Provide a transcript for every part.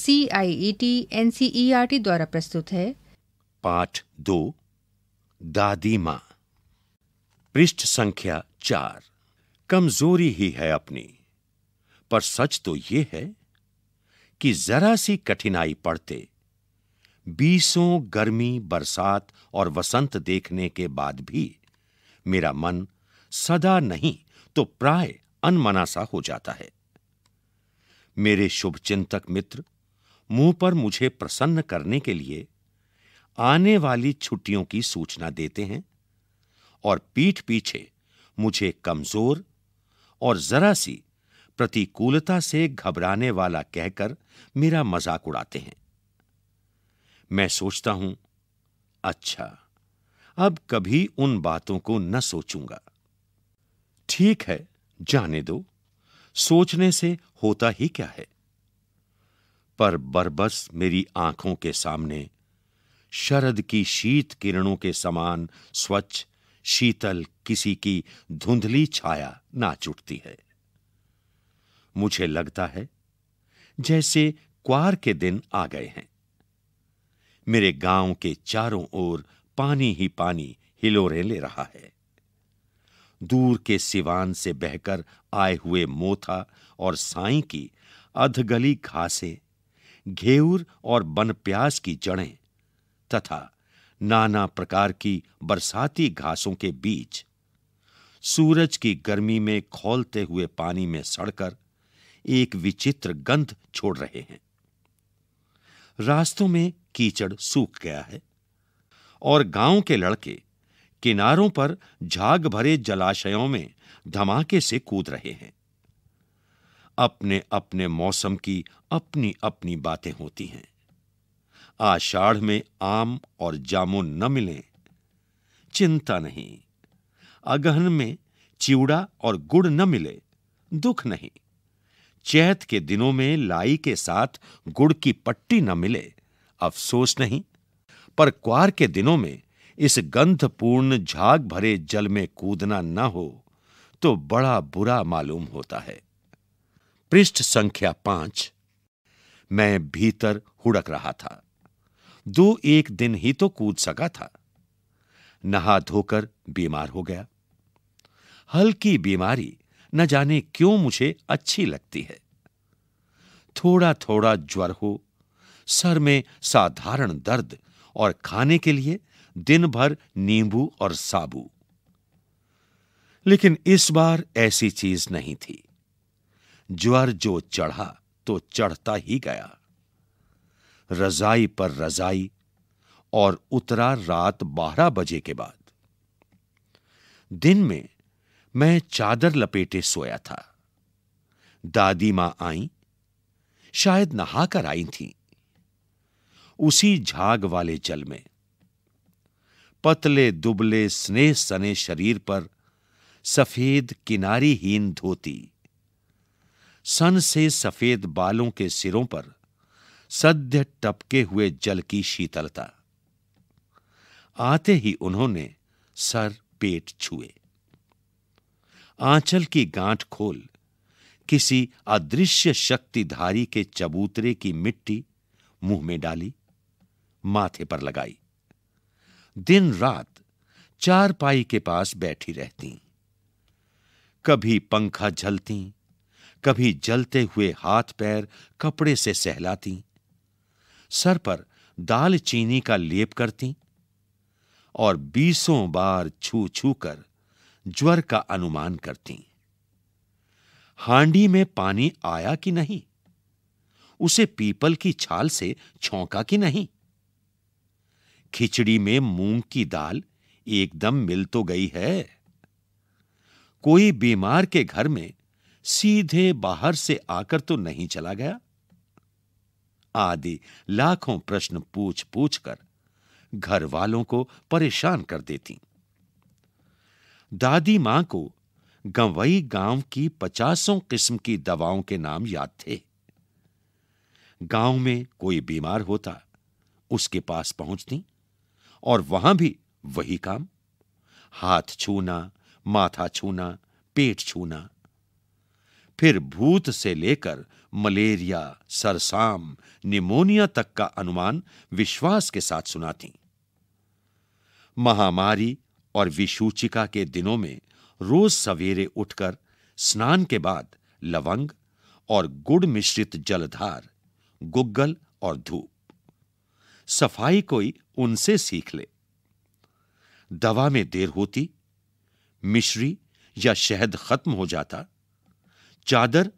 C I E T N C E R T द्वारा प्रस्तुत है पाठ दो दादी माँ पृष्ठ संख्या चार कमजोरी ही है अपनी पर सच तो ये है कि जरा सी कठिनाई पड़ते बीसों गर्मी बरसात और वसंत देखने के बाद भी मेरा मन सदा नहीं तो प्राय अनमनासा हो जाता है मेरे शुभचिंतक मित्र मुंह पर मुझे प्रसन्न करने के लिए आने वाली छुट्टियों की सूचना देते हैं और पीठ पीछे मुझे कमजोर और जरा सी प्रतिकूलता से घबराने वाला कहकर मेरा मजाक उड़ाते हैं मैं सोचता हूं अच्छा अब कभी उन बातों को न सोचूंगा ठीक है जाने दो सोचने से होता ही क्या है पर बरबस मेरी आंखों के सामने शरद की शीत किरणों के समान स्वच्छ शीतल किसी की धुंधली छाया नाच उठती है मुझे लगता है जैसे क्वार के दिन आ गए हैं मेरे गांव के चारों ओर पानी ही पानी हिलोरे ले रहा है दूर के सिवान से बहकर आए हुए मोथा और साई की अधगली घासें घेऊर और बन की जड़ें तथा नाना प्रकार की बरसाती घासों के बीच सूरज की गर्मी में खोलते हुए पानी में सड़कर एक विचित्र गंध छोड़ रहे हैं रास्तों में कीचड़ सूख गया है और गांव के लड़के किनारों पर झाग भरे जलाशयों में धमाके से कूद रहे हैं अपने अपने मौसम की अपनी अपनी बातें होती हैं आषाढ़ में आम और जामुन न मिलें चिंता नहीं अगहन में चिवड़ा और गुड़ न मिले दुख नहीं चैत के दिनों में लाई के साथ गुड़ की पट्टी न मिले अफसोस नहीं पर क्वार के दिनों में इस गंधपूर्ण झाग भरे जल में कूदना न हो तो बड़ा बुरा मालूम होता है पृष्ठ संख्या पांच मैं भीतर हुड़क रहा था दो एक दिन ही तो कूद सका था नहा धोकर बीमार हो गया हल्की बीमारी न जाने क्यों मुझे अच्छी लगती है थोड़ा थोड़ा ज्वर हो सर में साधारण दर्द और खाने के लिए दिन भर नींबू और साबू लेकिन इस बार ऐसी चीज नहीं थी ज्वर जो चढ़ा तो चढ़ता ही गया रजाई पर रजाई और उतरा रात बारह बजे के बाद दिन में मैं चादर लपेटे सोया था दादी मां आई शायद नहाकर आई थी उसी झाग वाले जल में पतले दुबले स्नेह सने शरीर पर सफेद किनारी हीन धोती सन से सफेद बालों के सिरों पर सद्य टपके हुए जल की शीतलता आते ही उन्होंने सर पेट छुए आंचल की गांठ खोल किसी अदृश्य शक्तिधारी के चबूतरे की मिट्टी मुंह में डाली माथे पर लगाई दिन रात चार पाई के पास बैठी रहती कभी पंखा झलती कभी जलते हुए हाथ पैर कपड़े से सहलाती सर पर दाल चीनी का लेप करती और बीसों बार छू छू कर ज्वर का अनुमान करती हांडी में पानी आया कि नहीं उसे पीपल की छाल से छौंका कि नहीं खिचड़ी में मूंग की दाल एकदम मिल तो गई है कोई बीमार के घर में सीधे बाहर से आकर तो नहीं चला गया आदि लाखों प्रश्न पूछ पूछ कर घर वालों को परेशान कर देती दादी मां को गंवई गांव की पचासों किस्म की दवाओं के नाम याद थे गांव में कोई बीमार होता उसके पास पहुंचती और वहां भी वही काम हाथ छूना माथा छूना पेट छूना फिर भूत से लेकर मलेरिया सरसाम निमोनिया तक का अनुमान विश्वास के साथ सुनाती महामारी और विषूचिका के दिनों में रोज सवेरे उठकर स्नान के बाद लवंग और गुड़ मिश्रित जलधार गुग्गल और धूप सफाई कोई उनसे सीख ले दवा में देर होती मिश्री या शहद खत्म हो जाता चादर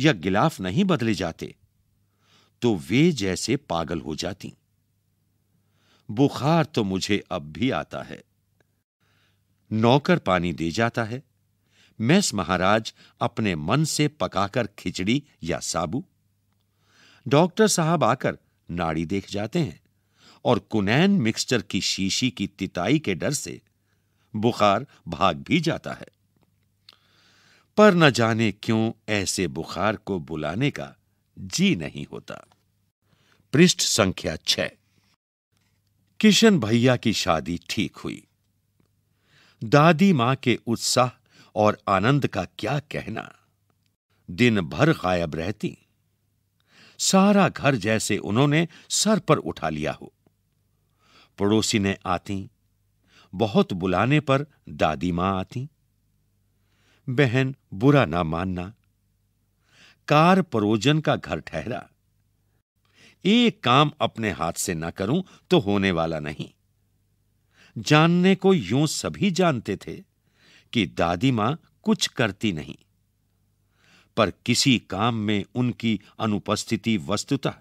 या गिलाफ नहीं बदले जाते तो वे जैसे पागल हो जाती बुखार तो मुझे अब भी आता है नौकर पानी दे जाता है मैस महाराज अपने मन से पकाकर खिचड़ी या साबू डॉक्टर साहब आकर नाड़ी देख जाते हैं और कुनैन मिक्सचर की शीशी की तिताई के डर से बुखार भाग भी जाता है पर न जाने क्यों ऐसे बुखार को बुलाने का जी नहीं होता पृष्ठ संख्या छ किशन भैया की शादी ठीक हुई दादी मां के उत्साह और आनंद का क्या कहना दिन भर गायब रहती सारा घर जैसे उन्होंने सर पर उठा लिया हो पड़ोसी ने आती बहुत बुलाने पर दादी मां आती बहन बुरा ना मानना कार परोजन का घर ठहरा एक काम अपने हाथ से ना करूं तो होने वाला नहीं जानने को यूं सभी जानते थे कि दादी मां कुछ करती नहीं पर किसी काम में उनकी अनुपस्थिति वस्तुतः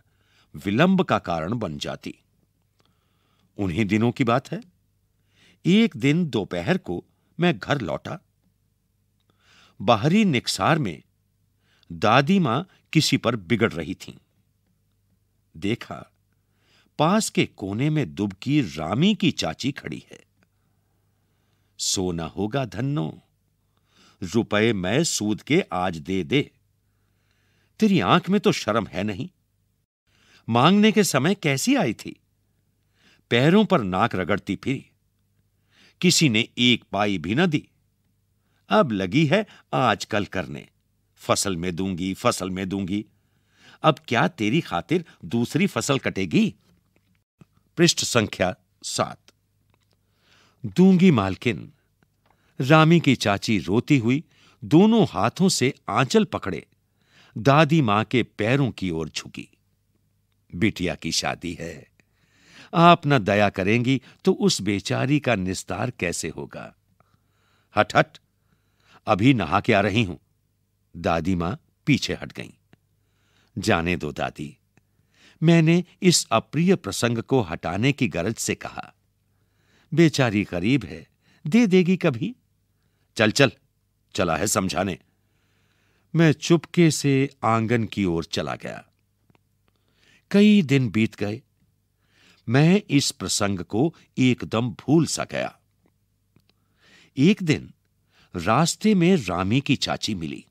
विलंब का कारण बन जाती उन्हीं दिनों की बात है एक दिन दोपहर को मैं घर लौटा बाहरी निकसार में दादी मां किसी पर बिगड़ रही थीं। देखा पास के कोने में दुबकी रामी की चाची खड़ी है सोना होगा धन्नो रुपए मैं सूद के आज दे दे तेरी आंख में तो शर्म है नहीं मांगने के समय कैसी आई थी पैरों पर नाक रगड़ती फिरी किसी ने एक पाई भी न दी अब लगी है आजकल करने फसल में दूंगी फसल में दूंगी अब क्या तेरी खातिर दूसरी फसल कटेगी पृष्ठ संख्या सात दूंगी मालकिन रामी की चाची रोती हुई दोनों हाथों से आंचल पकड़े दादी मां के पैरों की ओर झुकी बिटिया की शादी है आप न दया करेंगी तो उस बेचारी का निस्तार कैसे होगा हट हट अभी नहा के आ रही हूं दादी मां पीछे हट गई जाने दो दादी मैंने इस अप्रिय प्रसंग को हटाने की गरज से कहा बेचारी गरीब है दे देगी कभी चल चल चला है समझाने मैं चुपके से आंगन की ओर चला गया कई दिन बीत गए मैं इस प्रसंग को एकदम भूल सा गया एक दिन रास्ते में रामी की चाची मिली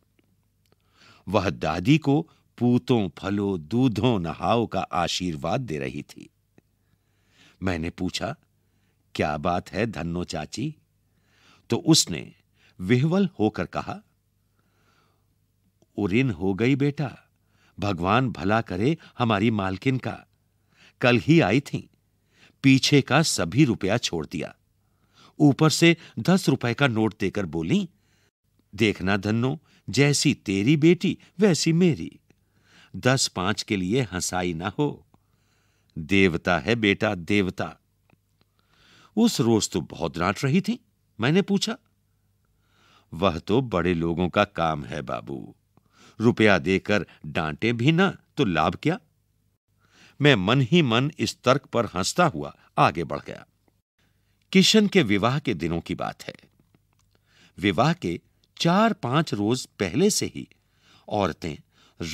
वह दादी को पूतों फलों दूधों नहाओ का आशीर्वाद दे रही थी मैंने पूछा क्या बात है धन्नो चाची तो उसने विह्वल होकर कहा उरिन हो गई बेटा भगवान भला करे हमारी मालकिन का कल ही आई थी पीछे का सभी रुपया छोड़ दिया ऊपर से दस रुपए का नोट देकर बोली देखना धन्नो जैसी तेरी बेटी वैसी मेरी दस पांच के लिए हंसाई ना हो देवता है बेटा देवता उस रोज तो बहुत डांट रही थी मैंने पूछा वह तो बड़े लोगों का काम है बाबू रुपया देकर डांटे भी ना तो लाभ क्या मैं मन ही मन इस तर्क पर हंसता हुआ आगे बढ़ गया किशन के विवाह के दिनों की बात है विवाह के चार पांच रोज पहले से ही औरतें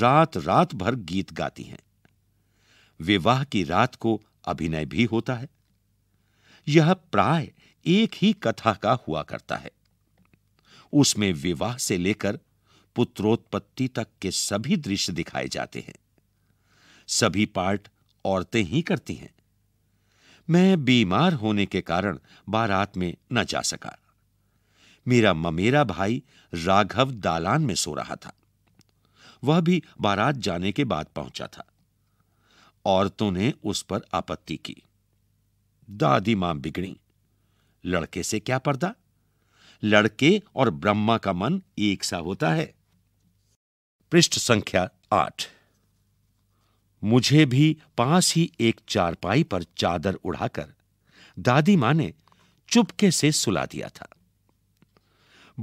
रात रात भर गीत गाती हैं विवाह की रात को अभिनय भी होता है यह प्राय एक ही कथा का हुआ करता है उसमें विवाह से लेकर पुत्रोत्पत्ति तक के सभी दृश्य दिखाए जाते हैं सभी पार्ट औरतें ही करती हैं मैं बीमार होने के कारण बारात में न जा सका मेरा ममेरा भाई राघव दालान में सो रहा था वह भी बारात जाने के बाद पहुंचा था औरतों ने उस पर आपत्ति की दादी मां बिगड़ी लड़के से क्या पर्दा लड़के और ब्रह्मा का मन एक सा होता है पृष्ठ संख्या आठ मुझे भी पास ही एक चारपाई पर चादर उड़ाकर दादी माँ ने चुपके से सुला दिया था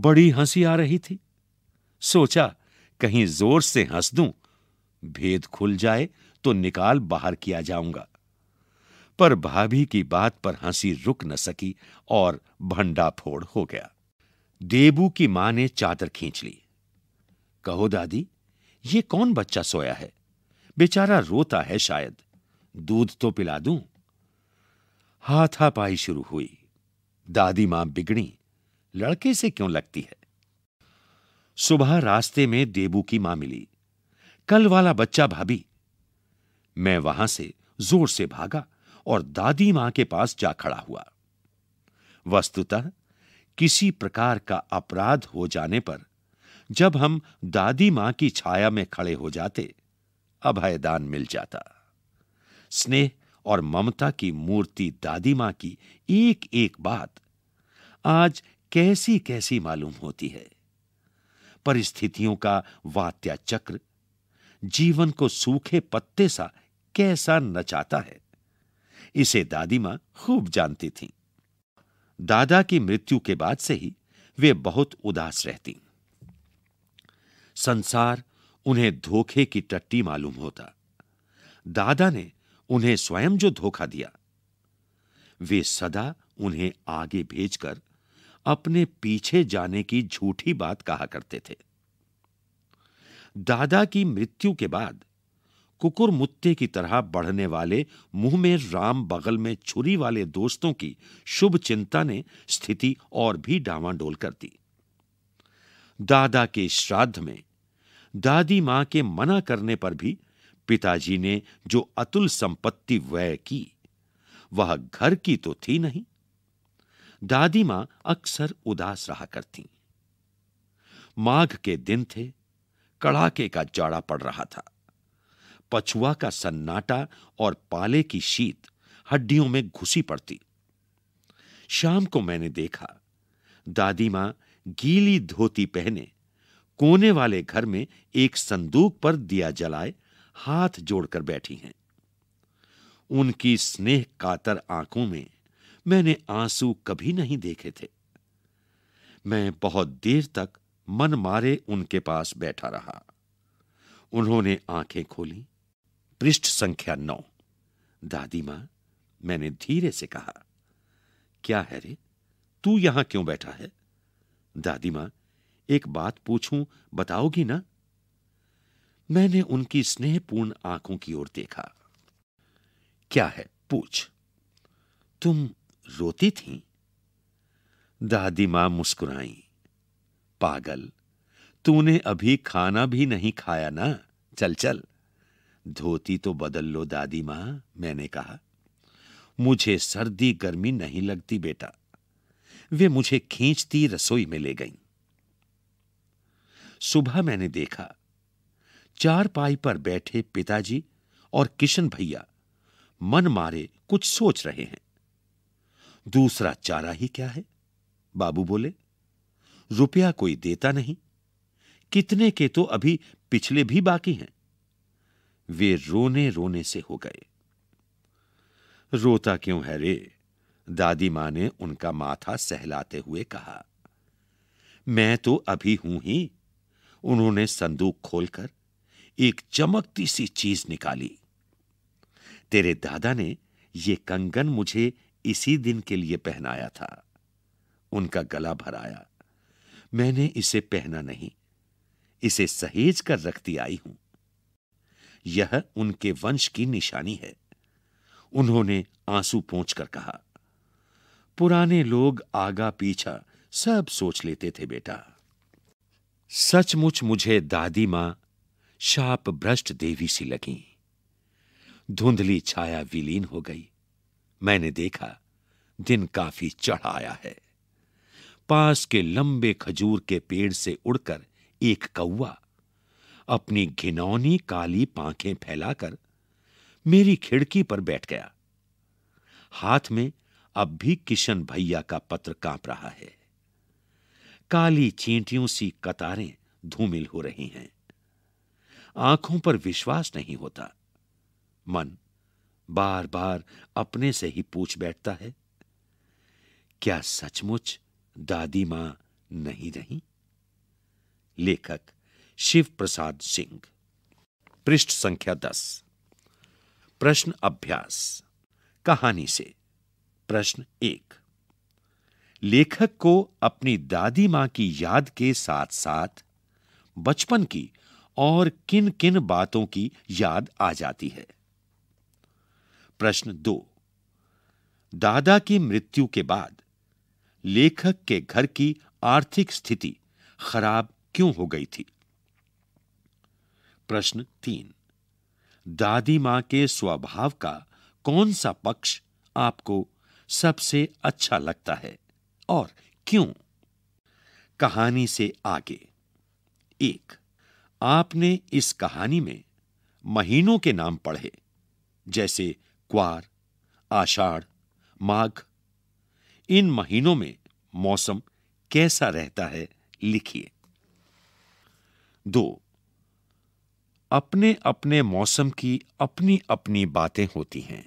बड़ी हंसी आ रही थी सोचा कहीं जोर से हंस दूं भेद खुल जाए तो निकाल बाहर किया जाऊंगा पर भाभी की बात पर हंसी रुक न सकी और भंडाफोड़ हो गया देबू की मां ने चादर खींच ली कहो दादी ये कौन बच्चा सोया है बेचारा रोता है शायद दूध तो पिला दूं हाथापाई हाँ शुरू हुई दादी मां बिगड़ी लड़के से क्यों लगती है सुबह रास्ते में देबू की मां मिली कल वाला बच्चा भाभी मैं वहां से जोर से भागा और दादी मां के पास जा खड़ा हुआ वस्तुतः किसी प्रकार का अपराध हो जाने पर जब हम दादी मां की छाया में खड़े हो जाते अभयदान मिल जाता स्नेह और ममता की मूर्ति दादी मां की एक एक बात आज कैसी कैसी मालूम होती है परिस्थितियों का वात्या चक्र जीवन को सूखे पत्ते सा कैसा नचाता है इसे दादी मां खूब जानती थीं। दादा की मृत्यु के बाद से ही वे बहुत उदास रहती संसार उन्हें धोखे की टट्टी मालूम होता दादा ने उन्हें स्वयं जो धोखा दिया वे सदा उन्हें आगे भेजकर अपने पीछे जाने की झूठी बात कहा करते थे दादा की मृत्यु के बाद कुकुर मुत्ते की तरह बढ़ने वाले मुंह में राम बगल में छुरी वाले दोस्तों की शुभ चिंता ने स्थिति और भी डावाडोल कर दी दादा के श्राद्ध में दादी मां के मना करने पर भी पिताजी ने जो अतुल संपत्ति व्यय की वह घर की तो थी नहीं दादी मां अक्सर उदास रहा करती माघ के दिन थे कड़ाके का जाड़ा पड़ रहा था पछुआ का सन्नाटा और पाले की शीत हड्डियों में घुसी पड़ती शाम को मैंने देखा दादी मां गीली धोती पहने कोने वाले घर में एक संदूक पर दिया जलाए हाथ जोड़कर बैठी हैं उनकी स्नेह कातर आंखों में मैंने आंसू कभी नहीं देखे थे मैं बहुत देर तक मन मारे उनके पास बैठा रहा उन्होंने आंखें खोली पृष्ठ संख्या नौ दादी मां मैंने धीरे से कहा क्या है रे तू यहां क्यों बैठा है दादी मां एक बात पूछूं बताओगी ना मैंने उनकी स्नेहपूर्ण आंखों की ओर देखा क्या है पूछ तुम रोती थी दादी मां मुस्कुराई पागल तूने अभी खाना भी नहीं खाया ना चल चल धोती तो बदल लो दादी मां मैंने कहा मुझे सर्दी गर्मी नहीं लगती बेटा वे मुझे खींचती रसोई में ले गई सुबह मैंने देखा चार पाई पर बैठे पिताजी और किशन भैया मन मारे कुछ सोच रहे हैं दूसरा चारा ही क्या है बाबू बोले रुपया कोई देता नहीं कितने के तो अभी पिछले भी बाकी हैं वे रोने रोने से हो गए रोता क्यों है रे दादी मां ने उनका माथा सहलाते हुए कहा मैं तो अभी हूं ही उन्होंने संदूक खोलकर एक चमकती सी चीज निकाली तेरे दादा ने यह कंगन मुझे इसी दिन के लिए पहनाया था उनका गला भराया मैंने इसे पहना नहीं इसे सहेज कर रखती आई हूं यह उनके वंश की निशानी है उन्होंने आंसू पहुंच कर कहा पुराने लोग आगा पीछा सब सोच लेते थे बेटा सचमुच मुझे दादी माँ शाप भ्रष्ट देवी सी लगी धुंधली छाया विलीन हो गई मैंने देखा दिन काफी आया है पास के लंबे खजूर के पेड़ से उड़कर एक कौआ अपनी घिनौनी काली पांखें फैलाकर मेरी खिड़की पर बैठ गया हाथ में अब भी किशन भैया का पत्र कांप रहा है काली चींटियों सी कतारें धूमिल हो रही हैं आंखों पर विश्वास नहीं होता मन बार बार अपने से ही पूछ बैठता है क्या सचमुच दादी मां नहीं रही लेखक शिव प्रसाद सिंह पृष्ठ संख्या दस प्रश्न अभ्यास कहानी से प्रश्न एक लेखक को अपनी दादी मां की याद के साथ साथ बचपन की और किन किन बातों की याद आ जाती है प्रश्न दो दादा की मृत्यु के बाद लेखक के घर की आर्थिक स्थिति खराब क्यों हो गई थी प्रश्न तीन दादी मां के स्वभाव का कौन सा पक्ष आपको सबसे अच्छा लगता है और क्यों कहानी से आगे एक आपने इस कहानी में महीनों के नाम पढ़े जैसे क्वार आषाढ़ माघ इन महीनों में मौसम कैसा रहता है लिखिए दो अपने अपने मौसम की अपनी अपनी बातें होती हैं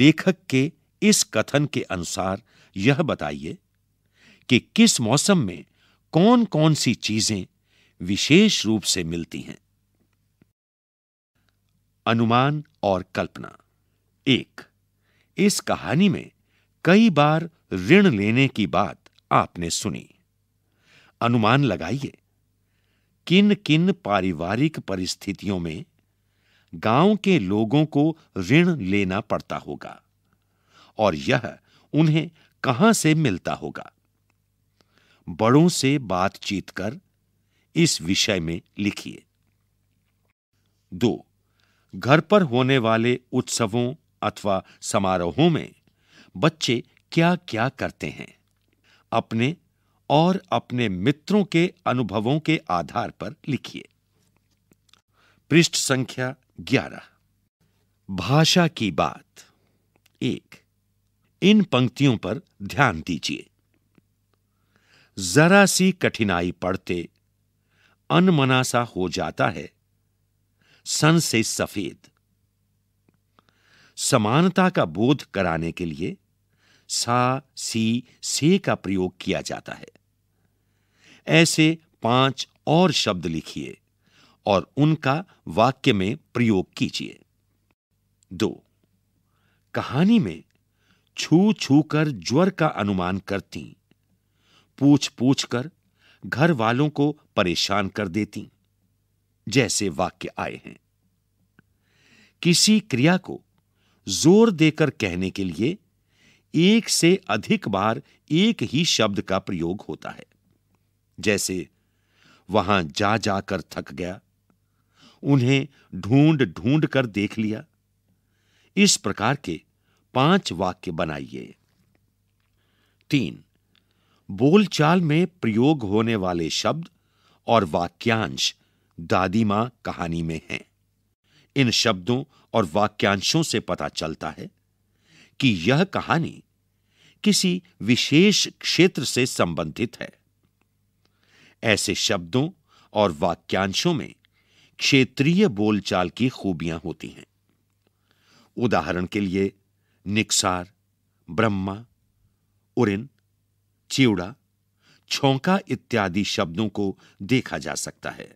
लेखक के इस कथन के अनुसार यह बताइए कि किस मौसम में कौन कौन सी चीजें विशेष रूप से मिलती हैं अनुमान और कल्पना एक इस कहानी में कई बार ऋण लेने की बात आपने सुनी अनुमान लगाइए किन किन पारिवारिक परिस्थितियों में गांव के लोगों को ऋण लेना पड़ता होगा और यह उन्हें कहां से मिलता होगा बड़ों से बातचीत कर इस विषय में लिखिए दो घर पर होने वाले उत्सवों अथवा समारोहों में बच्चे क्या क्या करते हैं अपने और अपने मित्रों के अनुभवों के आधार पर लिखिए पृष्ठ संख्या ग्यारह भाषा की बात एक इन पंक्तियों पर ध्यान दीजिए जरा सी कठिनाई पड़ते अनमनासा हो जाता है सन से सफेद समानता का बोध कराने के लिए सा सी से का प्रयोग किया जाता है ऐसे पांच और शब्द लिखिए और उनका वाक्य में प्रयोग कीजिए दो कहानी में छू छू कर ज्वर का अनुमान करती पूछ पूछ कर घर वालों को परेशान कर देती जैसे वाक्य आए हैं किसी क्रिया को जोर देकर कहने के लिए एक से अधिक बार एक ही शब्द का प्रयोग होता है जैसे वहां जा जाकर थक गया उन्हें ढूंढ ढूंढ कर देख लिया इस प्रकार के पांच वाक्य बनाइए तीन बोलचाल में प्रयोग होने वाले शब्द और वाक्यांश दादी मां कहानी में हैं इन शब्दों और वाक्यांशों से पता चलता है कि यह कहानी किसी विशेष क्षेत्र से संबंधित है ऐसे शब्दों और वाक्यांशों में क्षेत्रीय बोलचाल की खूबियां होती हैं उदाहरण के लिए निक्सार ब्रह्मा उरिन चिवड़ा छोंका इत्यादि शब्दों को देखा जा सकता है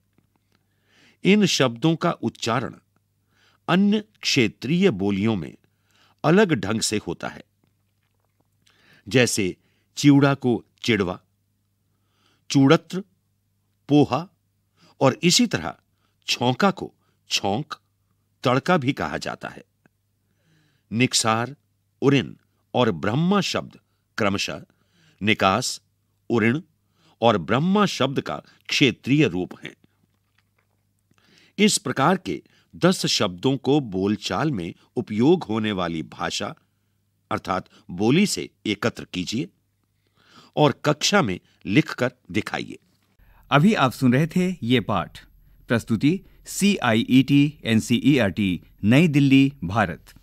इन शब्दों का उच्चारण अन्य क्षेत्रीय बोलियों में अलग ढंग से होता है जैसे चिवड़ा को चिड़वा चूड़त्र पोहा और इसी तरह छौंका को छौंक तड़का भी कहा जाता है निकसार उरिन और ब्रह्मा शब्द क्रमशः निकास उण और ब्रह्मा शब्द का क्षेत्रीय रूप है इस प्रकार के दस शब्दों को बोलचाल में उपयोग होने वाली भाषा अर्थात बोली से एकत्र कीजिए और कक्षा में लिखकर दिखाइए अभी आप सुन रहे थे ये पाठ प्रस्तुति C I E T N C E R T नई दिल्ली भारत